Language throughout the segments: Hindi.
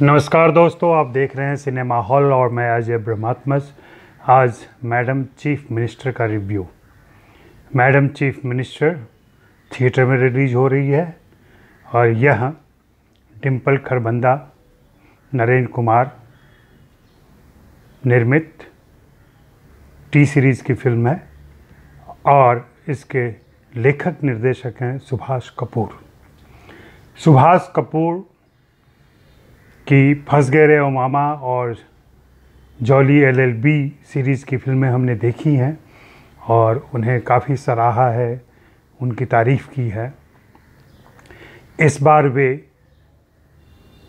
नमस्कार दोस्तों आप देख रहे हैं सिनेमा हॉल और मैं अजय ब्रह्मात्मज आज मैडम चीफ मिनिस्टर का review Madam Chief Minister theatre में रिलीज हो रही है और यह डिम्पल खरबंदा नरेंद्र कुमार निर्मित टी सीरीज़ की फिल्म है और इसके लेखक निर्देशक हैं सुभाष कपूर सुभाष कपूर कि फंस गए रे ओ मामा और जॉली एलएलबी सीरीज़ की फिल्में हमने देखी हैं और उन्हें काफ़ी सराहा है उनकी तारीफ़ की है इस बार वे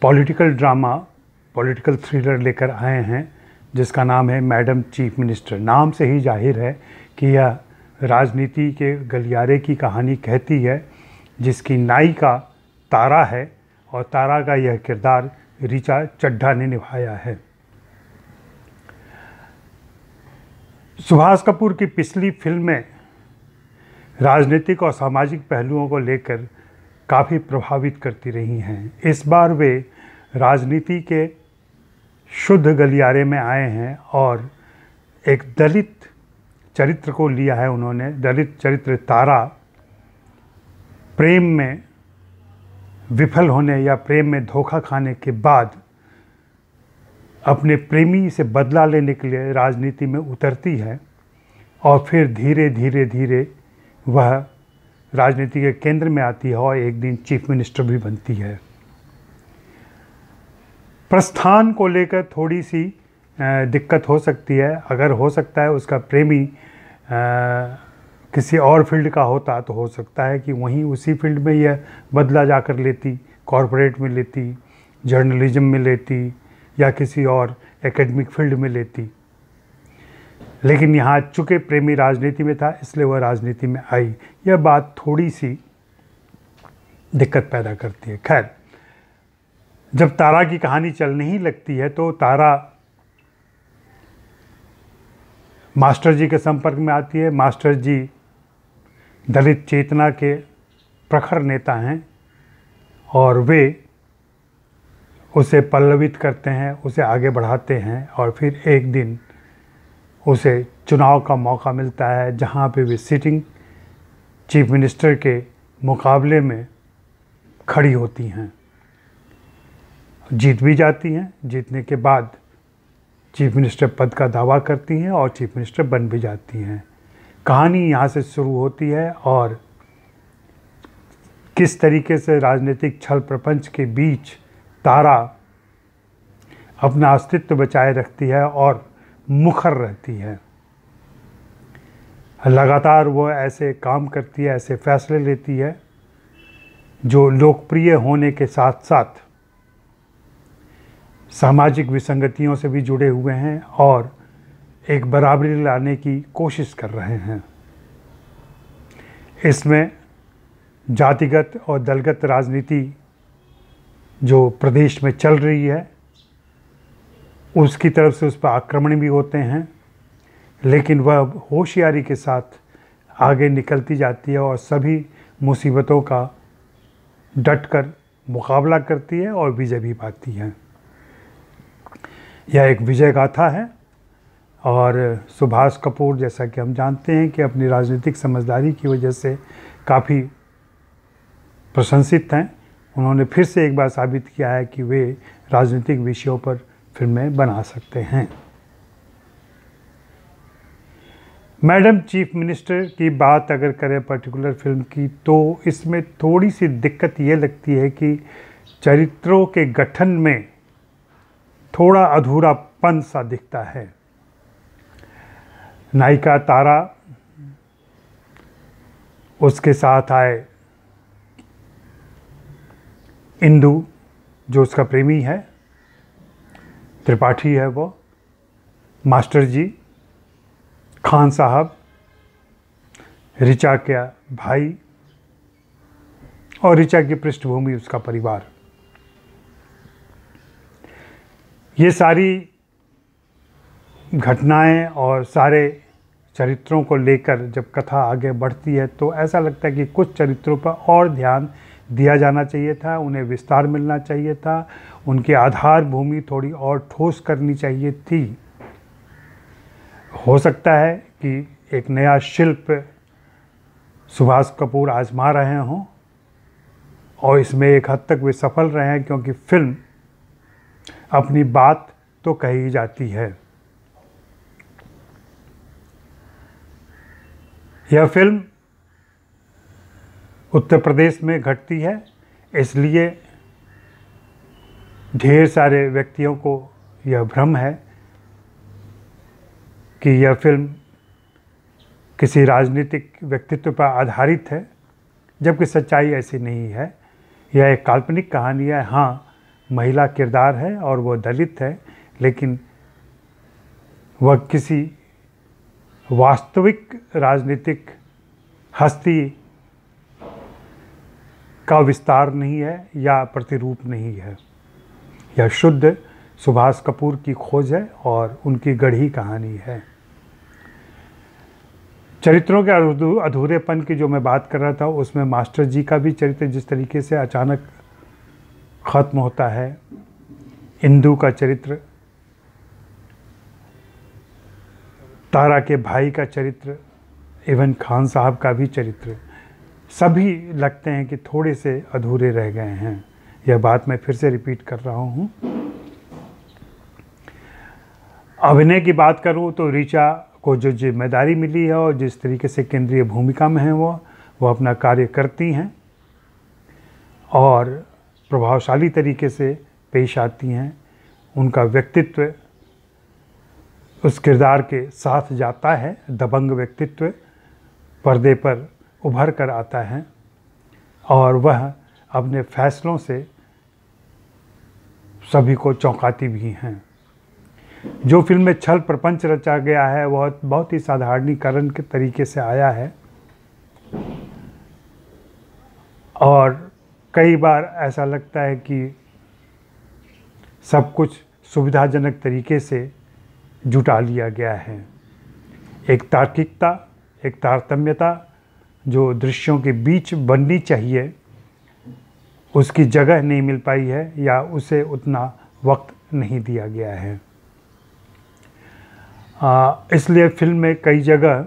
पॉलिटिकल ड्रामा पॉलिटिकल थ्रिलर लेकर आए हैं जिसका नाम है मैडम चीफ मिनिस्टर नाम से ही जाहिर है कि यह राजनीति के गलियारे की कहानी कहती है जिसकी नायिका तारा है और तारा का यह किरदार रिचा चड्ढा ने निभाया है सुभाष कपूर की पिछली फिल्में राजनीतिक और सामाजिक पहलुओं को लेकर काफ़ी प्रभावित करती रही हैं इस बार वे राजनीति के शुद्ध गलियारे में आए हैं और एक दलित चरित्र को लिया है उन्होंने दलित चरित्र तारा प्रेम में विफल होने या प्रेम में धोखा खाने के बाद अपने प्रेमी से बदला लेने के लिए राजनीति में उतरती है और फिर धीरे धीरे धीरे वह राजनीति के केंद्र में आती है और एक दिन चीफ मिनिस्टर भी बनती है प्रस्थान को लेकर थोड़ी सी दिक्कत हो सकती है अगर हो सकता है उसका प्रेमी किसी और फील्ड का होता तो हो सकता है कि वहीं उसी फील्ड में यह बदला जा कर लेती कॉरपोरेट में लेती जर्नलिज्म में लेती या किसी और एकेडमिक फील्ड में लेती लेकिन यहाँ चुके प्रेमी राजनीति में था इसलिए वह राजनीति में आई यह बात थोड़ी सी दिक्कत पैदा करती है खैर जब तारा की कहानी चलने ही लगती है तो तारा मास्टर जी के संपर्क में आती है मास्टर जी दलित चेतना के प्रखर नेता हैं और वे उसे पल्लवित करते हैं उसे आगे बढ़ाते हैं और फिर एक दिन उसे चुनाव का मौका मिलता है जहाँ पे वे सिटिंग चीफ मिनिस्टर के मुकाबले में खड़ी होती हैं जीत भी जाती हैं जीतने के बाद चीफ मिनिस्टर पद का दावा करती हैं और चीफ मिनिस्टर बन भी जाती हैं कहानी यहाँ से शुरू होती है और किस तरीके से राजनीतिक छल प्रपंच के बीच तारा अपना अस्तित्व बचाए रखती है और मुखर रहती है लगातार वो ऐसे काम करती है ऐसे फैसले लेती है जो लोकप्रिय होने के साथ साथ सामाजिक विसंगतियों से भी जुड़े हुए हैं और एक बराबरी लाने की कोशिश कर रहे हैं इसमें जातिगत और दलगत राजनीति जो प्रदेश में चल रही है उसकी तरफ से उस पर आक्रमण भी होते हैं लेकिन वह होशियारी के साथ आगे निकलती जाती है और सभी मुसीबतों का डट कर मुकाबला करती है और विजय भी पाती है यह एक विजय गाथा है और सुभाष कपूर जैसा कि हम जानते हैं कि अपनी राजनीतिक समझदारी की वजह से काफ़ी प्रशंसित हैं उन्होंने फिर से एक बार साबित किया है कि वे राजनीतिक विषयों पर फिल्में बना सकते हैं मैडम चीफ मिनिस्टर की बात अगर करें पर्टिकुलर फिल्म की तो इसमें थोड़ी सी दिक्कत ये लगती है कि चरित्रों के गठन में थोड़ा अधूरापन सा दिखता है नायिका तारा उसके साथ आए इंदु जो उसका प्रेमी है त्रिपाठी है वो मास्टर जी खान साहब ऋचा का भाई और ऋचा की पृष्ठभूमि उसका परिवार ये सारी घटनाएं और सारे चरित्रों को लेकर जब कथा आगे बढ़ती है तो ऐसा लगता है कि कुछ चरित्रों पर और ध्यान दिया जाना चाहिए था उन्हें विस्तार मिलना चाहिए था उनकी आधार भूमि थोड़ी और ठोस करनी चाहिए थी हो सकता है कि एक नया शिल्प सुभाष कपूर आजमा रहे हों और इसमें एक हद तक वे सफल रहे हैं क्योंकि फिल्म अपनी बात तो कही जाती है यह फिल्म उत्तर प्रदेश में घटती है इसलिए ढेर सारे व्यक्तियों को यह भ्रम है कि यह फिल्म किसी राजनीतिक व्यक्तित्व पर आधारित है जबकि सच्चाई ऐसी नहीं है यह एक काल्पनिक कहानी है हाँ महिला किरदार है और वह दलित है लेकिन वह किसी वास्तविक राजनीतिक हस्ती का विस्तार नहीं है या प्रतिरूप नहीं है यह शुद्ध सुभाष कपूर की खोज है और उनकी गढ़ी कहानी है चरित्रों के अधूरेपन की जो मैं बात कर रहा था उसमें मास्टर जी का भी चरित्र जिस तरीके से अचानक ख़त्म होता है इंदू का चरित्र तारा के भाई का चरित्र इवन खान साहब का भी चरित्र सभी लगते हैं कि थोड़े से अधूरे रह गए हैं यह बात मैं फिर से रिपीट कर रहा हूँ अभिनय की बात करूँ तो ऋचा को जो जिम्मेदारी मिली है और जिस तरीके से केंद्रीय भूमिका में है वो वो अपना कार्य करती हैं और प्रभावशाली तरीके से पेश आती हैं उनका व्यक्तित्व उस किरदार के साथ जाता है दबंग व्यक्तित्व पर्दे पर उभर कर आता है और वह अपने फैसलों से सभी को चौंकाती भी हैं जो फिल्म में छल प्रपंच रचा गया है वह बहुत ही साधारणीकरण के तरीके से आया है और कई बार ऐसा लगता है कि सब कुछ सुविधाजनक तरीके से जुटा लिया गया है एक तार्किकता एक तारतम्यता जो दृश्यों के बीच बननी चाहिए उसकी जगह नहीं मिल पाई है या उसे उतना वक्त नहीं दिया गया है इसलिए फिल्म में कई जगह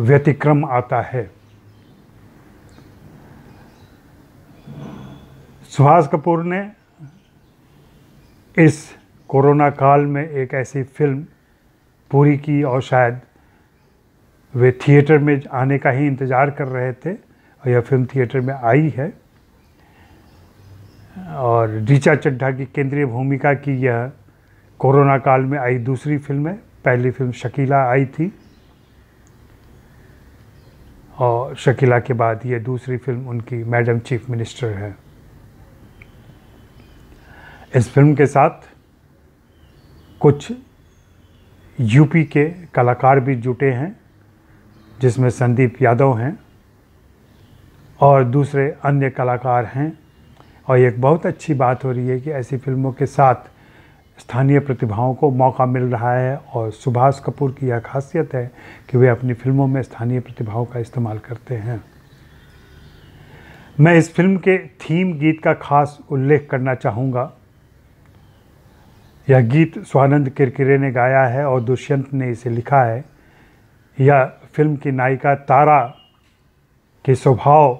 व्यतिक्रम आता है सुहास कपूर ने इस कोरोना काल में एक ऐसी फिल्म पूरी की और शायद वे थिएटर में आने का ही इंतज़ार कर रहे थे और यह फिल्म थिएटर में आई है और ऋचा चड्ढा की केंद्रीय भूमिका की यह कोरोना काल में आई दूसरी फिल्म है पहली फिल्म शकीला आई थी और शकीला के बाद यह दूसरी फिल्म उनकी मैडम चीफ मिनिस्टर है इस फिल्म के साथ कुछ यूपी के कलाकार भी जुटे हैं जिसमें संदीप यादव हैं और दूसरे अन्य कलाकार हैं और एक बहुत अच्छी बात हो रही है कि ऐसी फिल्मों के साथ स्थानीय प्रतिभाओं को मौका मिल रहा है और सुभाष कपूर की यह खासियत है कि वे अपनी फिल्मों में स्थानीय प्रतिभाओं का इस्तेमाल करते हैं मैं इस फिल्म के थीम गीत का खास उल्लेख करना चाहूँगा यह गीत स्वानंद किरकिरे ने गाया है और दुष्यंत ने इसे लिखा है यह फिल्म की नायिका तारा के स्वभाव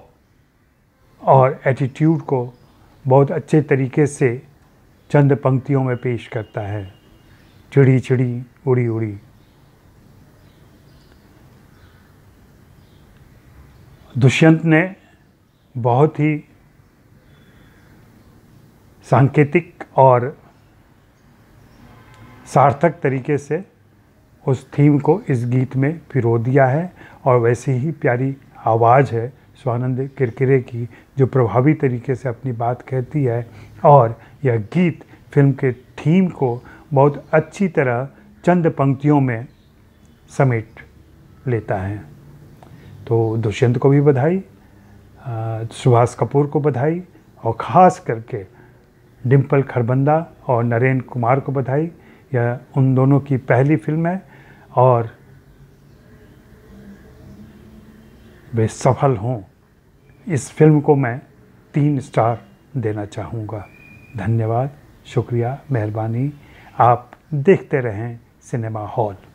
और एटीट्यूड को बहुत अच्छे तरीके से चंद पंक्तियों में पेश करता है चिड़ी चिड़ी उड़ी उड़ी दुष्यंत ने बहुत ही सांकेतिक और सार्थक तरीके से उस थीम को इस गीत में पिरो दिया है और वैसी ही प्यारी आवाज़ है स्वानंद किरकिरे की जो प्रभावी तरीके से अपनी बात कहती है और यह गीत फिल्म के थीम को बहुत अच्छी तरह चंद पंक्तियों में समेट लेता है तो दुष्यंत को भी बधाई सुभाष कपूर को बधाई और ख़ास करके डिम्पल खरबंदा और नरेंद्र कुमार को बधाई यह उन दोनों की पहली फिल्म है और वे सफल हों इस फिल्म को मैं तीन स्टार देना चाहूँगा धन्यवाद शुक्रिया मेहरबानी आप देखते रहें सिनेमा हॉल